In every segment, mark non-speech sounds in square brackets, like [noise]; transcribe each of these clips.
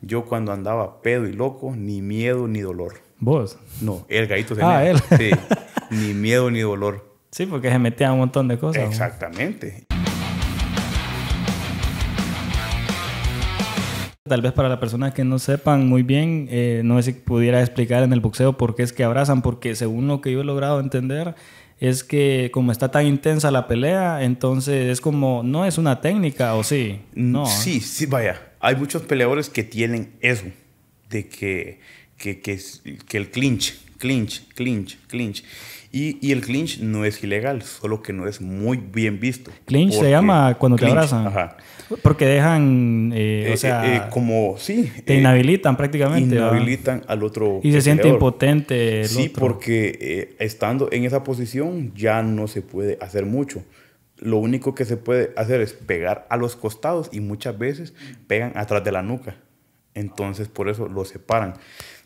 Yo cuando andaba pedo y loco, ni miedo ni dolor. ¿Vos? No, el gallito se Ah, él. Sí, ni miedo ni dolor. Sí, porque se metía un montón de cosas. Exactamente. Tal vez para la persona que no sepan muy bien, eh, no sé si pudiera explicar en el boxeo por qué es que abrazan, porque según lo que yo he logrado entender, es que como está tan intensa la pelea, entonces es como, no es una técnica, ¿o sí? Mm, no. ¿eh? Sí, sí, vaya hay muchos peleadores que tienen eso, de que, que, que, el clinch, clinch, clinch, clinch. Y, el clinch no es ilegal, solo que no es muy bien visto. Clinch se llama cuando te abrazan. Ajá. Porque dejan, eh, eh, eh, como, sí. Te inhabilitan prácticamente. Inhabilitan al otro. Y se siente impotente. sí, porque estando en esa posición ya no se puede hacer mucho lo único que se puede hacer es pegar a los costados y muchas veces pegan atrás de la nuca. Entonces por eso lo separan.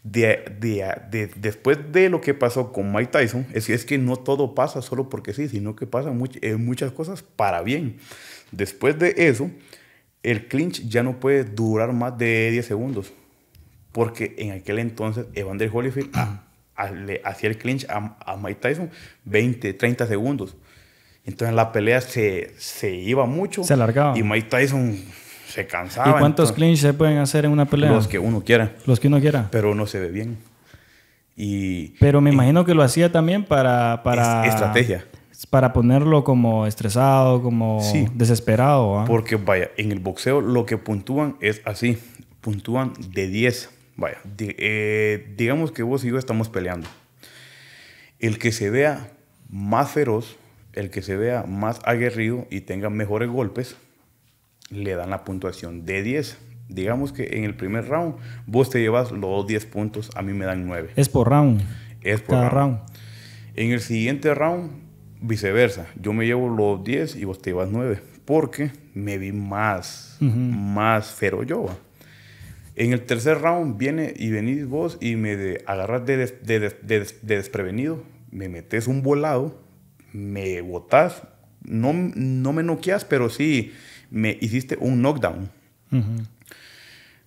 De, de, después de lo que pasó con Mike Tyson, es, es que no todo pasa solo porque sí, sino que pasa eh, muchas cosas para bien. Después de eso, el clinch ya no puede durar más de 10 segundos. Porque en aquel entonces Evander Holyfield le hacía el clinch a, a Mike Tyson 20, 30 segundos. Entonces la pelea se, se iba mucho. Se alargaba. Y Mike Tyson se cansaba. ¿Y cuántos clinches se pueden hacer en una pelea? Los que uno quiera. Los que uno quiera. Pero no se ve bien. Y, Pero me imagino que lo hacía también para... para estrategia. Para ponerlo como estresado, como desesperado. ¿ah? Porque vaya, en el boxeo lo que puntúan es así. Puntúan de 10. Vaya, eh, digamos que vos y yo estamos peleando. El que se vea más feroz el que se vea más aguerrido y tenga mejores golpes, le dan la puntuación de 10. Digamos que en el primer round vos te llevas los 10 puntos, a mí me dan 9. Es por round. Es por round. En el siguiente round, viceversa. Yo me llevo los 10 y vos te llevas 9. Porque me vi más, más feroz yo. En el tercer round viene y venís vos y me agarras de desprevenido, me metes un volado me botás, no, no me noqueas, pero sí me hiciste un knockdown.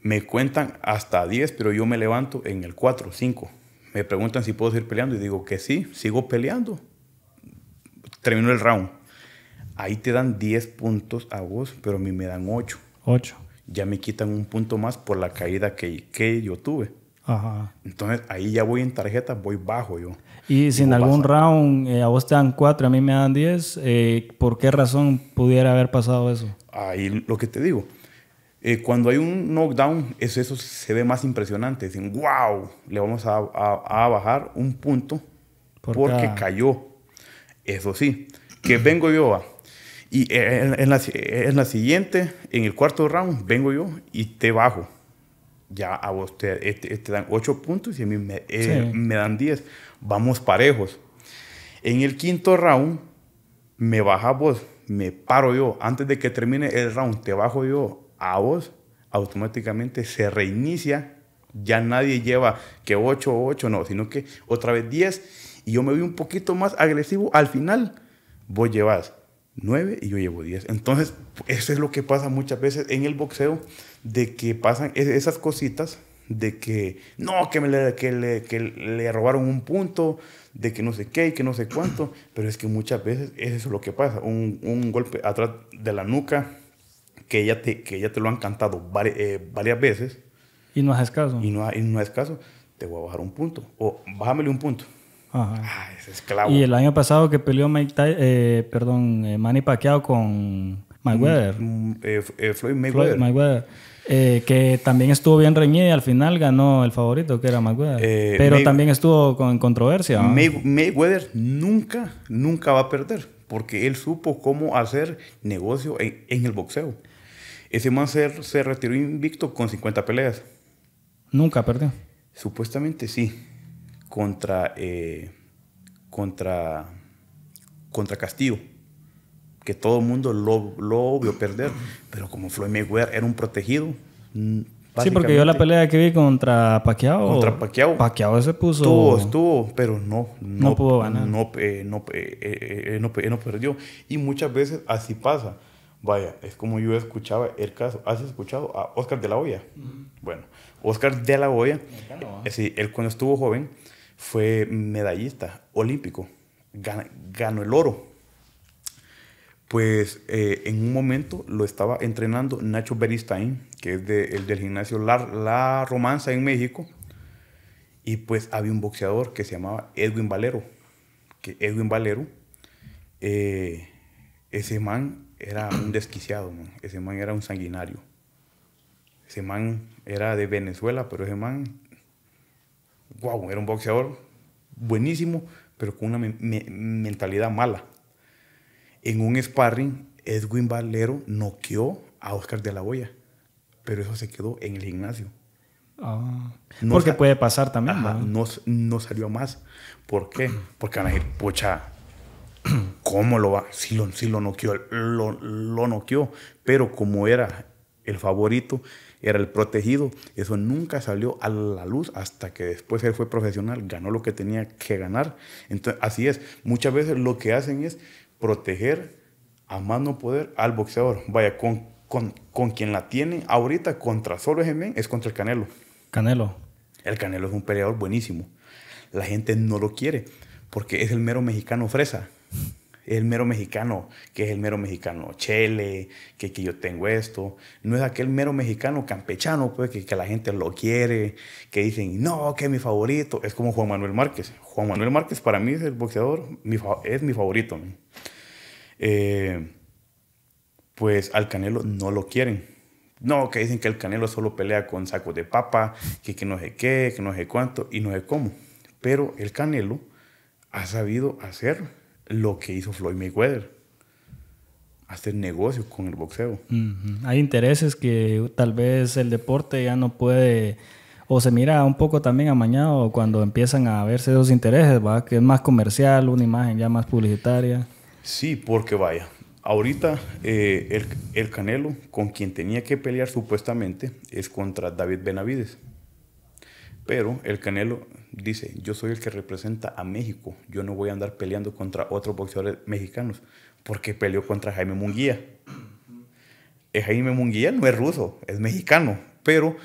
Me cuentan hasta 10, pero yo me levanto en el 4, 5. Me preguntan si puedo seguir peleando y digo que sí, sigo peleando. Terminó el round. Ahí te dan 10 puntos a vos, pero a mí me dan 8. Ya me quitan un punto más por la caída que, que yo tuve. Ajá. Entonces ahí ya voy en tarjeta voy bajo yo. Y si en algún round eh, a vos te dan 4, a mí me dan 10, eh, ¿por qué razón pudiera haber pasado eso? Ahí lo que te digo, eh, cuando hay un knockdown, eso, se ve más impresionante. Dicen, wow, le vamos a, a, bajar un punto porque cayó. Eso sí, que vengo yo Y e, e, en, la, e, en la siguiente, en el cuarto round, vengo yo y te bajo ya a vos te eh, eh, dan 8 puntos y a mí me, eh, me dan 10. Vamos parejos. En el quinto round, me baja vos, me paro yo. Antes de que termine el round, te bajo yo a vos, automáticamente se reinicia. Ya nadie lleva que 8 o 8, no, sino que otra vez 10. Y yo me vi un poquito más agresivo al final. Vos llevas 9 y yo llevo 10. Entonces, eso es lo que pasa muchas veces en el boxeo, de que pasan esas cositas, de que no, que, me le, que, le, robaron un punto, de que no sé qué y que no sé cuánto, [clears throat] pero es que muchas veces eso es lo que pasa, un, golpe atrás de la nuca que ya te, que ya te lo han cantado eh, varias veces. Y no haces caso. Y no, y haces caso, te voy a bajar un punto, o bájamele un punto. Ah, y el año pasado que peleó eh, eh, Manny Pacquiao con Mayweather. Mm, mm, eh, Floyd Mayweather. que también estuvo bien reñido y al final ganó el favorito que era Mayweather. Pero también estuvo con controversia. Mayweather nunca, nunca va a perder porque él supo cómo hacer negocio en, el boxeo. Ese man se retiró invicto con 50 peleas. Nunca perdió. Supuestamente sí. Eh, contra, contra, contra Castillo, que todo el mundo lo, lo vio perder. Pero como Floyd Mayweather era un protegido, mm, Sí, porque yo la pelea que vi contra Paquiao Contra Pacquiao. Pacquiao se puso. Estuvo, estuvo, pero no. No, pudo ganar. No, eh, no, eh, no, perdió. Y muchas veces así pasa. Vaya, es como yo escuchaba el caso. ¿Has escuchado a Oscar de la Hoya? Bueno, Oscar de la Hoya, sí, él cuando estuvo joven, fue medallista olímpico, ganó, el oro. Pues eh, en un momento lo estaba entrenando Nacho Beristain, que es el del gimnasio la, Romanza en México, y pues había un boxeador que se llamaba Edwin Valero, que Edwin Valero, eh, ese man era un desquiciado, ese man era un sanguinario. Ese man era de Venezuela, pero ese man wow, era un boxeador buenísimo, pero con una mentalidad mala. En un sparring, Edwin Valero noqueó a Oscar de la Hoya, pero eso se quedó en el gimnasio. Ah, no Porque puede pasar también. ¿no? No, salió más. ¿Por qué? Porque van a decir, pocha, [clears throat] ¿cómo lo va? Sí lo, sí lo noqueó, lo, lo noqueó, pero como era el favorito, era el protegido. Eso nunca salió a la luz hasta que después él fue profesional, ganó lo que tenía que ganar. Entonces, así es, muchas veces lo que hacen es proteger a más no poder al boxeador. Vaya, con, con, quien la tiene ahorita contra solo Gemen es contra el Canelo. Canelo. El Canelo es un peleador buenísimo. La gente no lo quiere porque es el mero mexicano fresa el mero mexicano, que es el mero mexicano chele, que, que yo tengo esto. No es aquel mero mexicano campechano, pues, que, la gente lo quiere, que dicen, no, que es mi favorito. Es como Juan Manuel Márquez. Juan Manuel Márquez para mí es el boxeador, es mi favorito. Eh, pues al Canelo no lo quieren. No, que dicen que el Canelo solo pelea con sacos de papa, que, que no sé qué, que no sé cuánto y no sé cómo. Pero el Canelo ha sabido hacer lo que hizo Floyd Mayweather. Hacer negocios con el boxeo. Hay intereses que tal vez el deporte ya no puede o se mira un poco también amañado cuando empiezan a verse esos intereses, ¿va? que es más comercial, una imagen ya más publicitaria. Sí, porque vaya, ahorita eh, el, Canelo con quien tenía que pelear supuestamente es contra David Benavides. Pero el Canelo dice, yo soy el que representa a México, yo no voy a andar peleando contra otros boxeadores mexicanos, porque peleó contra Jaime Munguía. Eh, Jaime Munguía no es ruso, es mexicano, pero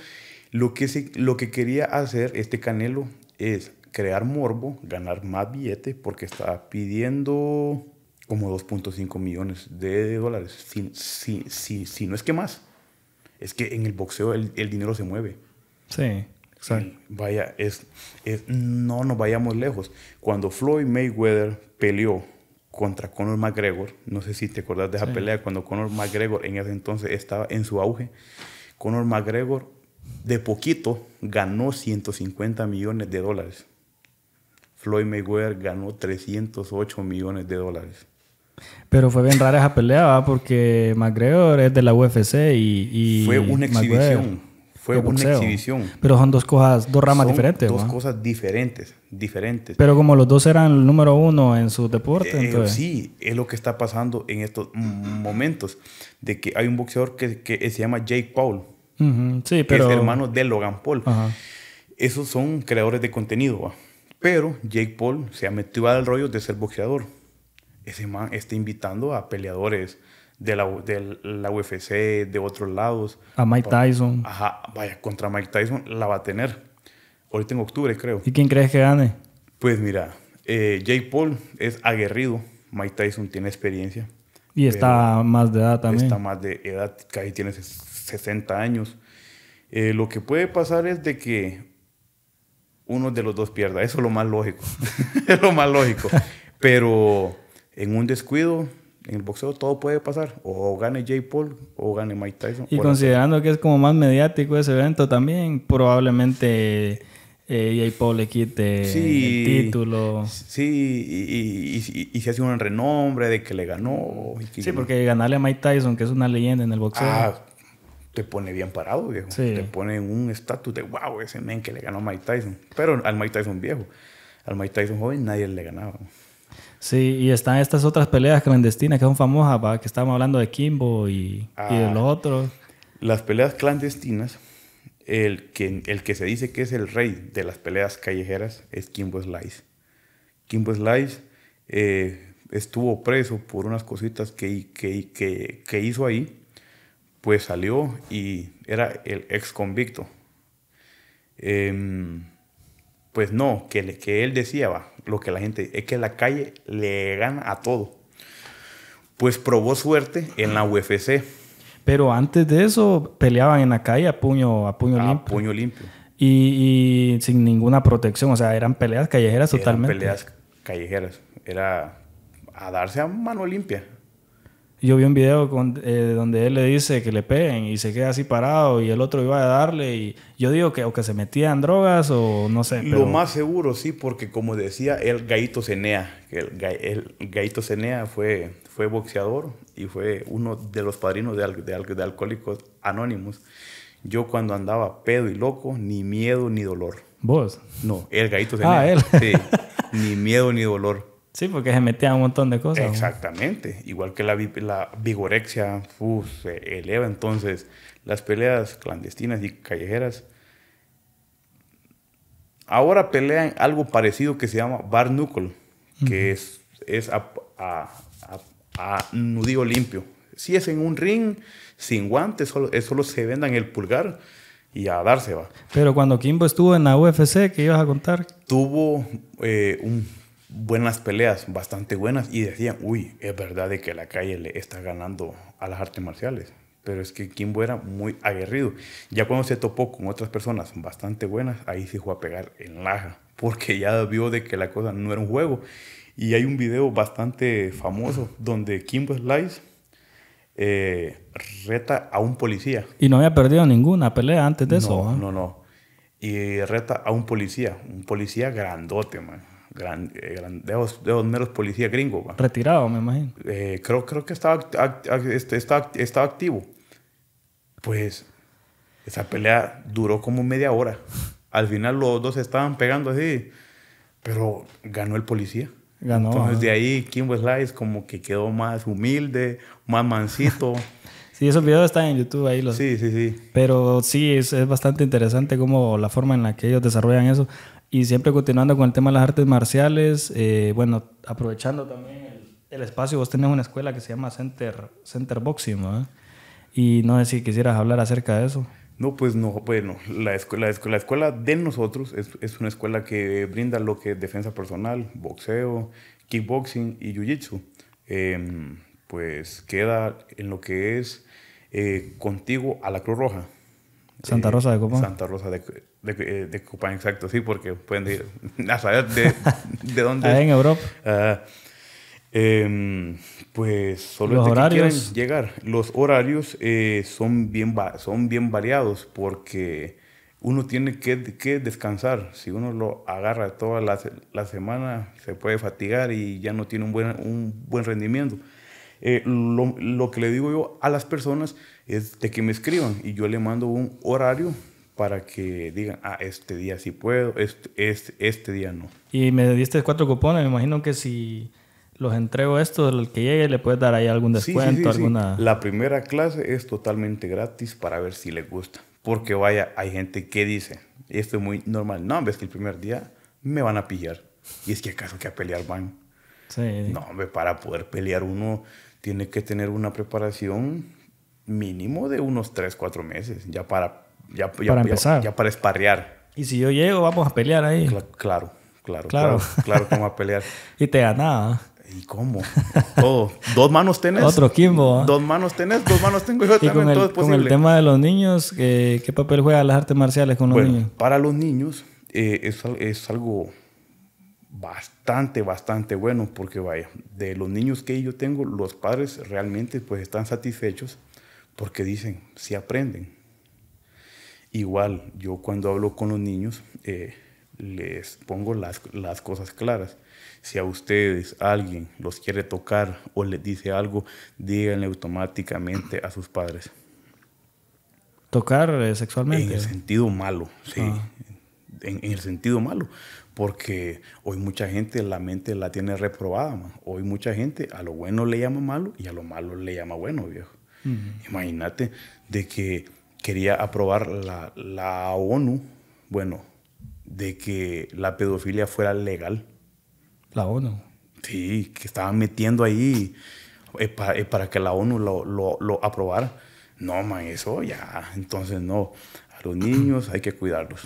lo que, lo que quería hacer este Canelo es crear morbo, ganar más billetes, porque estaba pidiendo como 2.5 millones de dólares, si, si, si, no es que más. Es que en el boxeo el, el dinero se mueve. Sí. Vaya, es, no nos vayamos lejos. Cuando Floyd Mayweather peleó contra Conor McGregor, no sé si te acordás de esa pelea, cuando Conor McGregor en ese entonces estaba en su auge, Conor McGregor de poquito ganó 150 millones de dólares. Floyd Mayweather ganó 308 millones de dólares. Pero fue bien rara esa pelea, porque McGregor es de la UFC y... fue una exhibición. Fue una exhibición. Pero son dos cosas, dos ramas son diferentes. Dos cosas diferentes, diferentes. Pero como los dos eran el número uno en su deporte, eh, entonces... Sí, es lo que está pasando en estos momentos. De que hay un boxeador que, que se llama Jake Paul. sí, pero... Que es hermano de Logan Paul. Esos son creadores de contenido, ¿va? Pero Jake Paul se ha metido al rollo de ser boxeador. Ese man está invitando a peleadores de la, de UFC, de otros lados. A Mike Tyson. Ajá, vaya, contra Mike Tyson la va a tener. Ahorita en octubre, creo. ¿Y quién crees que gane? Pues mira, eh, Jake Paul es aguerrido, Mike Tyson tiene experiencia. Y está más de edad también. Está más de edad, casi tiene 60 años. Eh, lo que puede pasar es de que uno de los dos pierda. Eso es lo más lógico. [laughs] es lo más lógico. Pero en un descuido, en el boxeo todo puede pasar. O gane Jay Paul o gane Mike Tyson. Y considerando que es como más mediático ese evento también, probablemente eh, Jay Paul le quite sí, el título. Sí, y, se hace un renombre de que le ganó. sí, porque ganarle a Mike Tyson, que es una leyenda en el boxeo. Ah, te pone bien parado, viejo. Te pone un estatus de wow, ese men que le ganó a Mike Tyson. Pero al Mike Tyson viejo. Al Mike Tyson joven nadie le ganaba. Sí, y están estas otras peleas clandestinas que son famosas, ¿va? que estamos hablando de Kimbo y, de los ah, otros. Las peleas clandestinas, el que, el que se dice que es el rey de las peleas callejeras es Kimbo Slice. Kimbo Slice eh, estuvo preso por unas cositas que, que, hizo ahí, pues salió y era el ex convicto. Em, pues no, que, que él decía, va, lo que la gente, es que la calle le gana a todo. Pues probó suerte en la UFC. Pero antes de eso peleaban en la calle a puño, a puño a puño limpio. Y, sin ninguna protección, o sea, eran peleas callejeras eran totalmente. Peleas callejeras, era a darse a mano limpia. Yo vi un video eh, donde él le dice que le peguen y se queda así parado y el otro iba a darle y yo digo que o que se en drogas o no sé. Lo más seguro sí, porque como decía el Gaito Cenea, el, el Gaito Cenea fue, fue boxeador y fue uno de los padrinos de, de, de Alcohólicos Anónimos. Yo cuando andaba pedo y loco, ni miedo ni dolor. ¿Vos? No, el Gaito ah, Cenea. Ah, él. Sí, ni miedo ni dolor Sí, porque se metía un montón de cosas. Exactamente. Igual que la, la vigorexia se eleva. Entonces, las peleas clandestinas y callejeras. Ahora pelean algo parecido que se llama bar que es, es a, a, a, nudillo limpio. Si es en un ring, sin guantes, solo, solo se venda en el pulgar y a darse va. Pero cuando Kimbo estuvo en la UFC, ¿qué ibas a contar? Tuvo eh, un buenas peleas, bastante buenas, y decían, uy, es verdad de que la calle le está ganando a las artes marciales. Pero es que Kimbo era muy aguerrido. Ya cuando se topó con otras personas bastante buenas, ahí se fue a pegar en laja, porque ya vio de que la cosa no era un juego. Y hay un video bastante famoso donde Kimbo Slice eh, reta a un policía. Y no había perdido ninguna pelea antes de eso. no, ¿ah? No, no. Y reta a un policía, un policía grandote, man eh, gran, de, los, los meros policías gringos. Retirado, me imagino. Eh, creo, creo que estaba, este, estaba, estaba activo. Pues esa pelea duró como media hora. Al final los dos estaban pegando así, pero ganó el policía. Ganó. Entonces de ahí Kim Slice como que quedó más humilde, más mansito. [laughs] sí, esos videos están en YouTube ahí. Los... Sí, sí, sí. Pero sí, es, es bastante interesante como la forma en la que ellos desarrollan eso. Y siempre continuando con el tema de las artes marciales, eh, bueno, aprovechando también el, espacio, vos tenés una escuela que se llama Center, Center Boxing, ¿no? Y no sé si quisieras hablar acerca de eso. No, pues no, bueno, la escuela, la escuela de nosotros es, es, una escuela que brinda lo que es defensa personal, boxeo, kickboxing y jiu-jitsu. Em, pues queda en lo que es eh, contigo a la Cruz Roja. Santa eh, Rosa de Copán. Santa Rosa de, eh, de, Copán, exacto, sí, porque pueden ir [laughs] a saber de, de dónde. Ahí en Europa. Ah, em, pues solo los horarios. Que llegar. Los horarios eh, son, bien, son bien variados porque uno tiene que, descansar. Si uno lo agarra toda la, semana, se puede fatigar y ya no tiene un buen, un buen rendimiento. lo, lo, que le digo yo a las personas es de que me escriban y yo le mando un horario para que digan, ah, este día sí puedo, este, este, este día no. Y me diste cuatro cupones, me imagino que si los entrego estos, el que llegue le puedes dar ahí algún descuento, sí, alguna... La primera clase es totalmente gratis para ver si le gusta. Porque vaya, hay gente que dice, esto es muy normal, no, ves que el primer día me van a pillar. Y es que acaso que a pelear van. Sí. No, hombre, para poder pelear uno tiene que tener una preparación mínimo de unos 3, 4 meses, ya para, ya, para empezar. Ya, para esparrear. Y si yo llego, vamos a pelear ahí. claro, claro, claro, claro, claro a pelear. [laughs] y te ganaba. ¿Y cómo? Todo. Dos manos tenés. Otro Kimbo. ¿ah? Dos manos tenés, dos manos tengo yo y Con el, tema de los niños, ¿qué papel juegan las artes marciales con los niños? Para los niños eh, es, es, algo bastante, bastante bueno porque vaya, de los niños que yo tengo, los padres realmente pues están satisfechos porque dicen, si aprenden. Igual, yo cuando hablo con los niños, eh, les pongo las, cosas claras. Si a ustedes alguien los quiere tocar o les dice algo, díganle automáticamente a sus padres. ¿Tocar eh, sexualmente? En el sentido malo, sí. Ah. En, el sentido malo. Porque hoy mucha gente la mente la tiene reprobada. Hoy mucha gente a lo bueno le llama malo y a lo malo le llama bueno, viejo. Imagínate de que quería aprobar la, ONU, bueno, de que la pedofilia fuera legal. La ONU. Sí, que estaban metiendo ahí eh, eh, para, que la ONU lo, aprobara. No, man, eso ya. Entonces, no. A los niños hay que cuidarlos.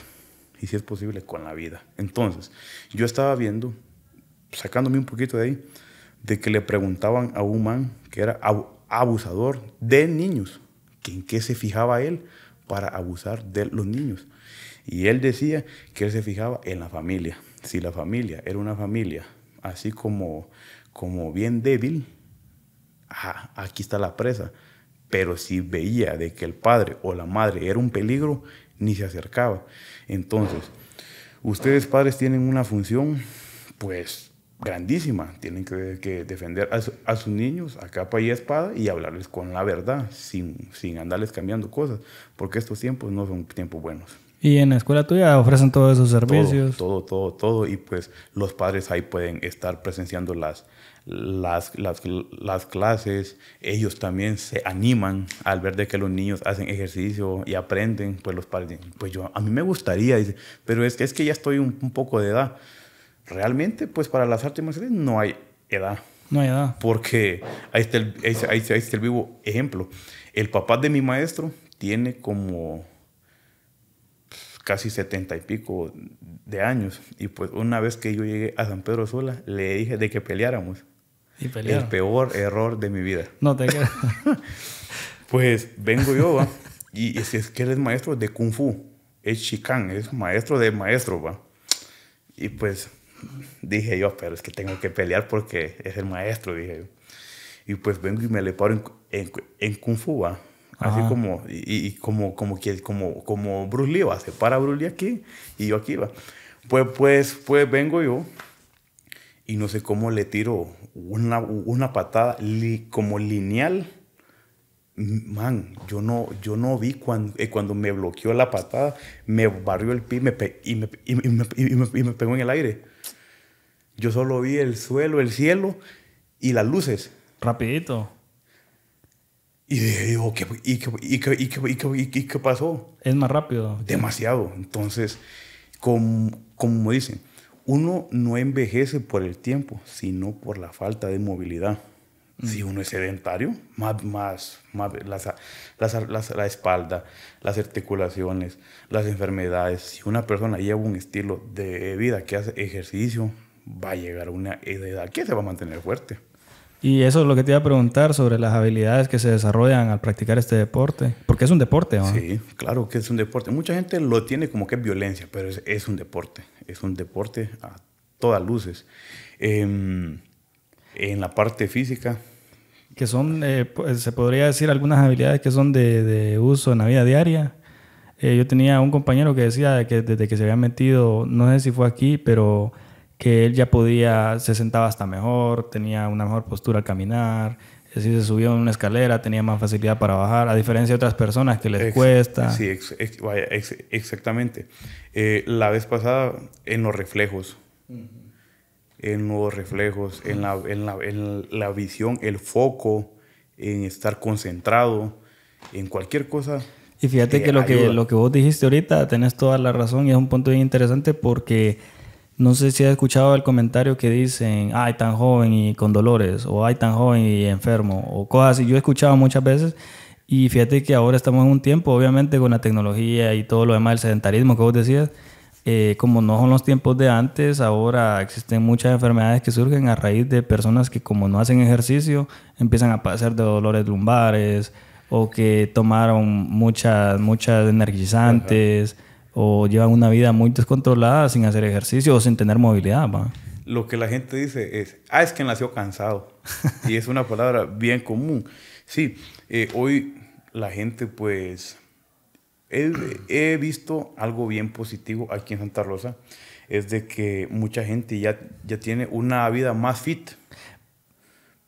Y si es posible, con la vida. Entonces, yo estaba viendo, sacándome un poquito de ahí, de que le preguntaban a un man que era abusador de niños. ¿En qué se fijaba él para abusar de los niños? Y él decía que él se fijaba en la familia. Si la familia era una familia así como, como bien débil, aquí está la presa. Pero si veía de que el padre o la madre era un peligro, ni se acercaba. Entonces, ustedes padres tienen una función, pues grandísima. Tienen que, defender a, sus niños a capa y espada y hablarles con la verdad, sin, sin andarles cambiando cosas, porque estos tiempos no son tiempos buenos. Y en la escuela tuya ofrecen todos esos servicios. Todo, todo, todo, Y pues los padres ahí pueden estar presenciando las, las, las, clases. Ellos también se animan al ver de que los niños hacen ejercicio y aprenden. Pues los padres dicen, pues yo, a mí me gustaría. pero es que, es que ya estoy un poco de edad realmente, pues para las artes marciales no hay edad. No hay edad. Porque ahí está el, ahí, está el vivo ejemplo. El papá de mi maestro tiene como casi setenta y pico de años. Y pues una vez que yo llegué a San Pedro Sula, le dije de que peleáramos. Y pelearon. El peor error de mi vida. No te quedas. [laughs] pues vengo yo, va. Y es, es, que él es maestro de Kung Fu. Es chicán, es maestro de maestro, va. Y pues dije yo, pero es que tengo que pelear porque es el maestro, dije yo. Y pues vengo y me le paro en, en, Kung Fu, Así como, y, como, como, que, como, como Bruce Lee, ¿va? Se para Bruce Lee aquí y yo aquí, ¿va? Pues, pues, pues vengo yo y no sé cómo le tiro una, una patada como lineal. Man, yo no, yo no vi cuando, eh, cuando me bloqueó la patada, me barrió el pie me y, me, y, me, y, me, y me pegó en el aire. Yo solo vi el suelo, el cielo y las luces. Rapidito. Y digo, ¿qué, y, qué, y, qué, pasó? Es más rápido. Demasiado. Entonces, como, como dicen, uno no envejece por el tiempo, sino por la falta de movilidad. Mm. Si uno es sedentario, más, más, la espalda, las articulaciones, las enfermedades. Si una persona lleva un estilo de vida que hace ejercicio, va a llegar una edad que te va a mantener fuerte. Y eso es lo que te iba a preguntar sobre las habilidades que se desarrollan al practicar este deporte. Porque es un deporte, ¿no? Sí, claro que es un deporte. Mucha gente lo tiene como que es violencia, pero es, un deporte. Es un deporte a todas luces. Em, en la parte física. Que son, eh, pues, se podría decir, algunas habilidades que son de, uso en la vida diaria. Eh, yo tenía un compañero que decía que desde que se había metido, no sé si fue aquí, pero que él ya podía, se sentaba hasta mejor, tenía una mejor postura al caminar, si se subía en una escalera tenía más facilidad para bajar, a diferencia de otras personas que les cuesta. Sí, exactamente. Eh, la vez pasada, en los reflejos, en los reflejos, en, la, en, la, visión, el foco, en estar concentrado, en cualquier cosa. Y fíjate que, lo que lo que vos dijiste ahorita, tenés toda la razón y es un punto bien interesante porque no sé si has escuchado el comentario que dicen, ay, tan joven y con dolores, o ay, tan joven y enfermo, o cosas así. Yo he escuchado muchas veces y fíjate que ahora estamos en un tiempo, obviamente, con la tecnología y todo lo demás, el sedentarismo que vos decías, eh, como no son los tiempos de antes, ahora existen muchas enfermedades que surgen a raíz de personas que como no hacen ejercicio, empiezan a padecer de dolores lumbares o que tomaron muchas, muchas energizantes o llevan una vida muy descontrolada sin hacer ejercicio o sin tener movilidad. Lo que la gente dice es, ah, es que nació cansado. [laughs] y es una palabra bien común. Sí, eh, hoy la gente pues... He, visto algo bien positivo aquí en Santa Rosa, es de que mucha gente ya, ya tiene una vida más fit.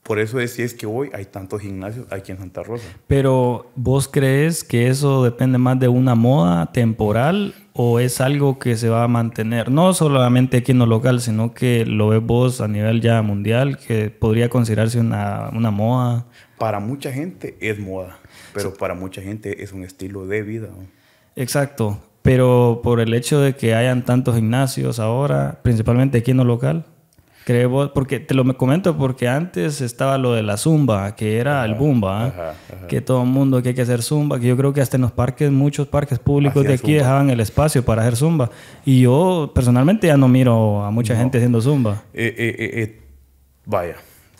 Por eso decís es que hoy hay tantos gimnasios aquí en Santa Rosa. Pero vos crees que eso depende más de una moda temporal o es algo que se va a mantener, no solamente aquí en lo local, sino que lo ves vos a nivel ya mundial, que podría considerarse una, moda. Para mucha gente es moda, pero para mucha gente es un estilo de vida. Exacto, pero por el hecho de que hayan tantos gimnasios ahora, principalmente aquí en lo local, Creo, porque te lo me comento porque antes estaba lo de la zumba, que era el bumba, que todo el mundo que hay que hacer zumba, que yo creo que hasta en los parques, muchos parques públicos de aquí dejaban el espacio para hacer zumba. Y yo personalmente ya no miro a mucha gente haciendo zumba. Eh, eh, eh, vaya,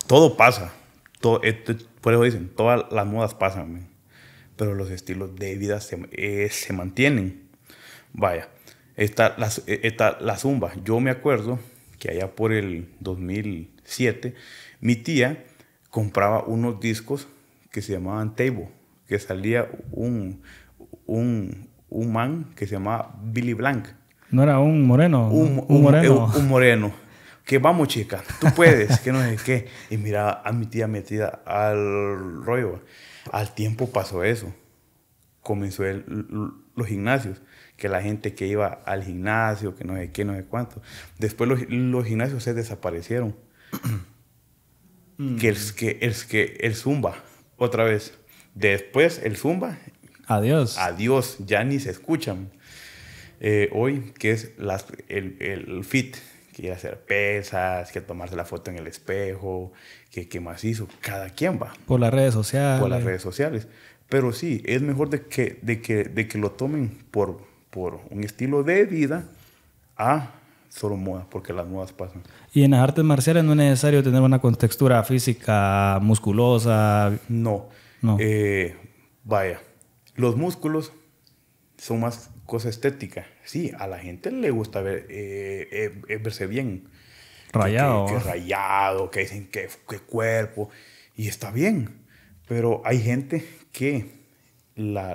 todo pasa. Todo, por eso dicen, todas las modas pasan, pero los estilos de vida se, se mantienen. Vaya, está está la zumba. Yo me acuerdo allá por el 2007, mi tía compraba unos discos que se llamaban Table, que salía un, un, un man que se llamaba Billy Blanc. No era un moreno. Un, moreno. Eh, un, moreno. Que vamos, chica, tú puedes, que no sé qué. Y mira a mi tía metida al rollo. Al tiempo pasó eso. Comenzó el, los gimnasios que la gente que iba al gimnasio, que no sé qué, no sé cuánto. Después los, gimnasios se desaparecieron. [clears throat] Mm. que, es que, es que el zumba, otra vez. Después el zumba. Adiós. Adiós, ya ni se escuchan. Eh, hoy, que es las, el, fit, que ir a hacer pesas, que tomarse la foto en el espejo, que, más hizo? cada quien va. Por las redes sociales. Por las redes sociales. Pero sí, es mejor de que, de que, de que lo tomen por, un estilo de vida a solo moda, porque las modas pasan. Y en las artes marciales no es necesario tener una contextura física, musculosa. No. no. Eh, vaya, los músculos son más cosa estética. Sí, a la gente le gusta ver, eh, eh, verse bien. Rayado. Que, rayado, que dicen que, cuerpo. Y está bien. Pero hay gente que la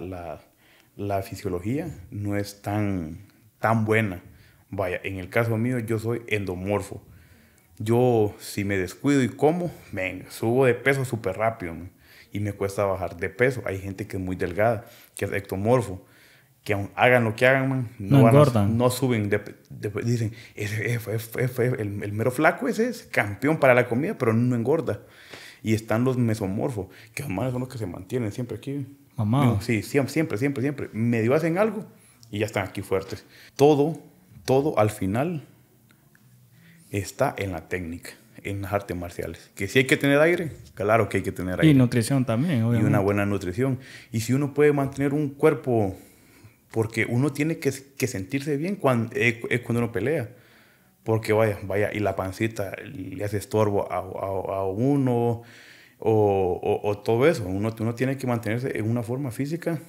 la fisiología no es tan, tan buena. Vaya, en el caso mío yo soy endomorfo. Yo si me descuido y como, venga, subo de peso súper rápido y me cuesta bajar de peso. Hay gente que es muy delgada, que es ectomorfo, que hagan lo que hagan, no, no, no suben. dicen, el, mero flaco ese es campeón para la comida, pero no engorda. Y están los mesomorfos, que además son los que se mantienen siempre aquí sí, siempre, siempre, siempre, Medio hacen algo y ya están aquí fuertes. Todo, todo al final está en la técnica, en las artes marciales. Que si hay que tener aire, claro que hay que tener aire. Y nutrición también, obviamente. Y una buena nutrición. Y si uno puede mantener un cuerpo, porque uno tiene que, sentirse bien cuando, eh, eh, cuando uno pelea. Porque vaya, vaya, y la pancita le hace estorbo a uno o, todo eso. Uno, uno tiene que mantenerse en una forma física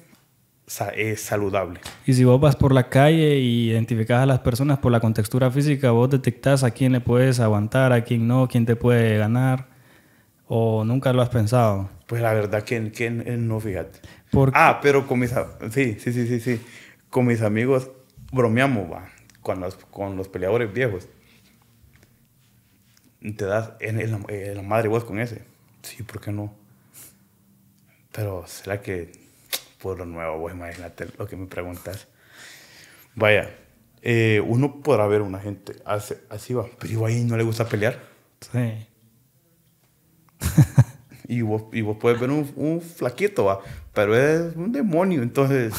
es eh, saludable. Y si vos vas por la calle y identificás a las personas por la contextura física, vos detectás a quién le puedes aguantar, a quién no, quién te puede ganar, o nunca lo has pensado. Pues la verdad que, que no, fíjate. Ah, pero con mis, sí, sí, sí, sí, sí. con mis amigos bromeamos, va, con los, con los peleadores viejos. Te das en la madre vos con ese sí, ¿por qué no? Pero será que por lo nuevo, vos imagínate lo que me preguntas. Vaya, eh, uno podrá ver una gente así, así va, pero igual ahí no le gusta pelear. Sí. [laughs] y, vos, y puedes ver un, un flaquito, va, pero es un demonio, entonces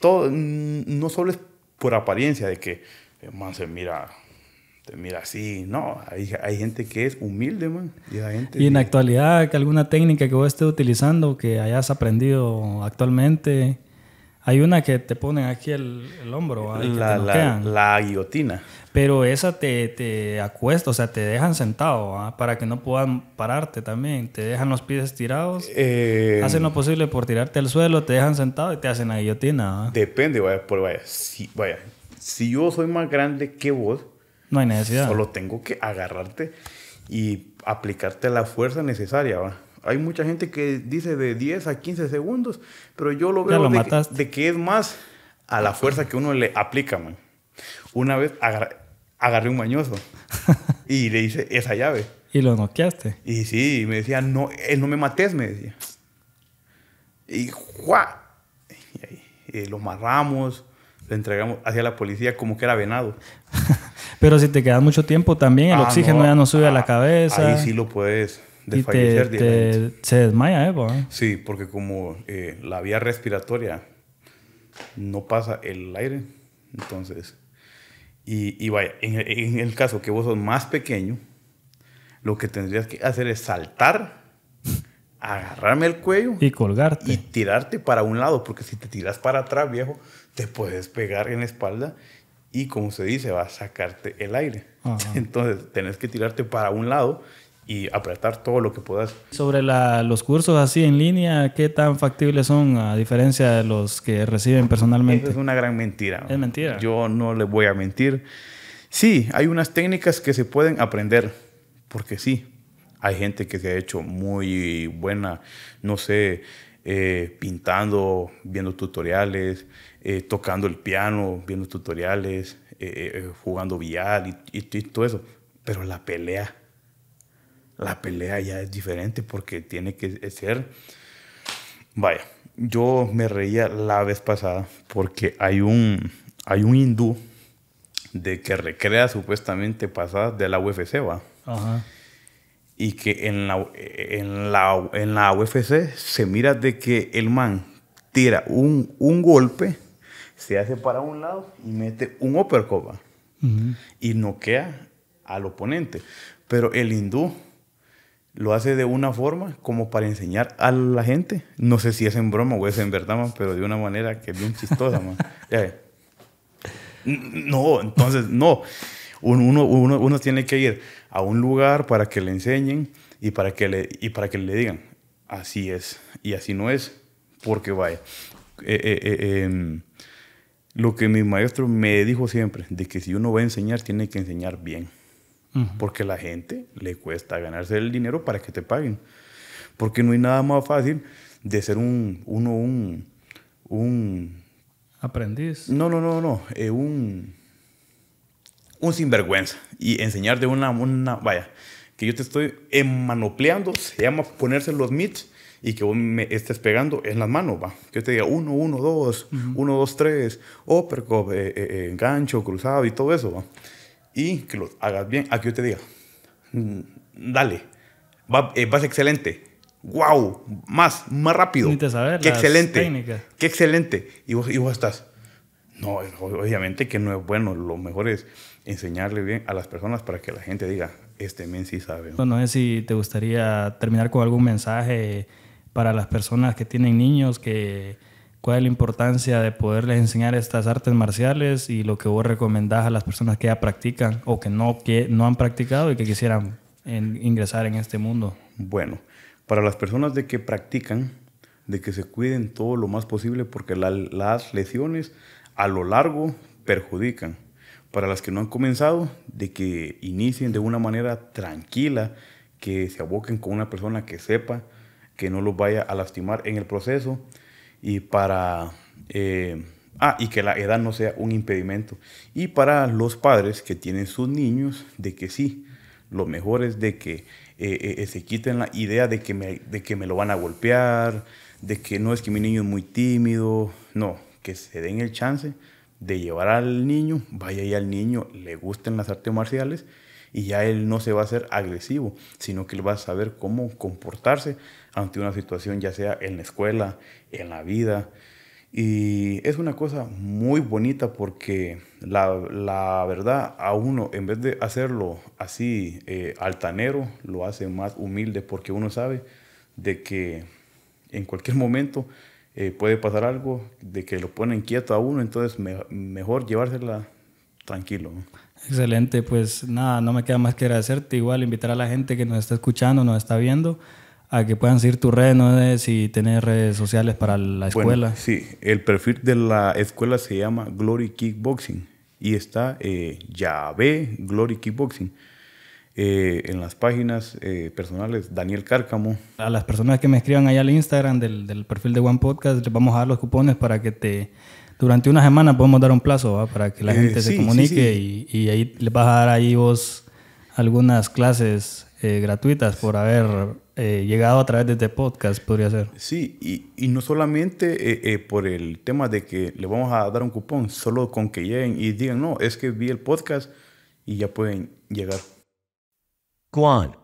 todo no solo es por apariencia de que eh, más se mira este, mira sí, no, hay, gente que es humilde, man. Y, en la actualidad, alguna técnica que vos estés utilizando que hayas aprendido actualmente, hay una que te ponen aquí el, hombro, la, la, guillotina. Pero esa te, te, acuesta, o sea, te dejan sentado para que no puedan pararte también. Te dejan los pies estirados, eh, hacen lo posible por tirarte al suelo, te dejan sentado y te hacen la guillotina. Depende, vaya, por Si, vaya, si yo soy más grande que vos, no hay necesidad. Solo tengo que agarrarte y aplicarte la fuerza necesaria. Hay mucha gente que dice de 10 a 15 segundos, pero yo lo veo de, que, es más a la fuerza que uno le aplica, man. Una vez agarré, un mañoso [laughs] y le hice esa llave. Y lo noqueaste. Y sí, me decía, no, él eh, no me mates, me decía. Y ¡juá! Y, lo amarramos, lo entregamos hacia la policía como que era venado. [laughs] Pero si te quedas mucho tiempo también, el ah, oxígeno ya no sube a la ah, cabeza. Ahí sí lo puedes desfallecer. Y te, se desmaya, eh, ¿eh? Sí, porque como eh, la vía respiratoria no pasa el aire, entonces... Y, vaya, en, en, el caso que vos sos más pequeño, lo que tendrías que hacer es saltar, agarrarme el cuello y colgarte. Y tirarte para un lado, porque si te tiras para atrás, viejo, te puedes pegar en la espalda y como se dice, va a sacarte el aire. [laughs] Entonces, tenés que tirarte para un lado y apretar todo lo que puedas. Sobre los cursos así en línea, ¿qué tan factibles son a diferencia de los que reciben personalmente? es una gran mentira. Es mentira. Yo no les voy a mentir. Sí, hay unas técnicas que se pueden aprender, porque sí, hay gente que se ha hecho muy buena, no sé, eh, pintando, viendo tutoriales, eh, tocando el piano, viendo tutoriales, eh, eh, jugando vial y, todo eso. Pero la pelea, la pelea ya es diferente porque tiene que ser... Vaya, yo me reía la vez pasada porque hay un, hay un hindú de que recrea supuestamente pasada de la UFC, va. y que en la, en la, en la UFC se mira de que el man tira un, un golpe se hace para un lado y mete un uppercut y noquea al oponente. Pero el hindú lo hace de una forma como para enseñar a la gente. No sé si es en broma o es en verdad, pero de una manera que es bien chistosa. [laughs] no, entonces no. Uno, tiene que ir a un lugar para que le enseñen y para que le, y para que le digan, así es y así no es, porque vaya. Eh, eh, eh, em, lo que mi maestro me dijo siempre, de que si uno va a enseñar, tiene que enseñar bien. Porque la gente le cuesta ganarse el dinero para que te paguen. Porque no hay nada más fácil de ser un, uno un, Aprendiz. No, no, no, no. Eh, un, un sinvergüenza. Y enseñar de una, una... Vaya, que yo te estoy emanopleando, se llama ponerse los mits y que vos me estés pegando en las manos, va. Que yo te diga uno, uno, dos, uno, dos, tres. uppercut, eh, eh, eh gancho, cruzado y todo eso, va. Y que lo hagas bien. Aquí yo te diga, mm, dale, va, eh, vas excelente. ¡Wow! Más, más rápido. ¡Qué excelente! ¡Qué excelente! Y vos, y vos estás. No, obviamente que no es bueno. Lo mejor es enseñarle bien a las personas para que la gente diga, este men sí sabe. No, no sé si te gustaría terminar con algún mensaje para las personas que tienen niños, que cuál es la importancia de poderles enseñar estas artes marciales y lo que vos recomendás a las personas que ya practican o que no, que no han practicado y que quisieran ingresar en este mundo. Bueno, para las personas de que practican, de que se cuiden todo lo más posible porque las lesiones a lo largo perjudican. Para las que no han comenzado, de que inicien de una manera tranquila, que se aboquen con una persona que sepa, que no los vaya a lastimar en el proceso y para... Eh, ah, y que la edad no sea un impedimento. Y para los padres que tienen sus niños, de que sí, lo mejor es de que eh, eh, se quiten la idea de que, me, de que me lo van a golpear, de que no es que mi niño es muy tímido, no, que se den el chance de llevar al niño, vaya y al niño le gusten las artes marciales y ya él no se va a hacer agresivo, sino que él va a saber cómo comportarse ante una situación, ya sea en la escuela, en la vida. Y es una cosa muy bonita porque la, verdad a uno, en vez de hacerlo así eh, altanero, lo hace más humilde porque uno sabe de que en cualquier momento eh, puede pasar algo, de que lo ponen quieto a uno, entonces mejor llevársela tranquilo. Excelente, pues nada, no me queda más que agradecerte, igual invitar a la gente que nos está escuchando, nos está viendo a que puedan seguir tus redes, ¿no? Eh, tener redes sociales para la escuela. sí, el perfil de la escuela se llama Glory Kickboxing y está eh, ya ve Glory Kickboxing. Eh, en las páginas personales Daniel Cárcamo. A las personas que me escriban allá al Instagram del, perfil de One Podcast, les vamos a dar los cupones para que te... Durante una semana podemos dar un plazo para que la gente se comunique Y, y, ahí les vas a dar ahí vos algunas clases gratuitas por haber eh, llegado a través de este podcast, podría ser. Sí, y, no solamente eh, eh, por el tema de que le vamos a dar un cupón, solo con que lleguen y digan, no, es que vi el podcast y ya pueden llegar. ¿Cuál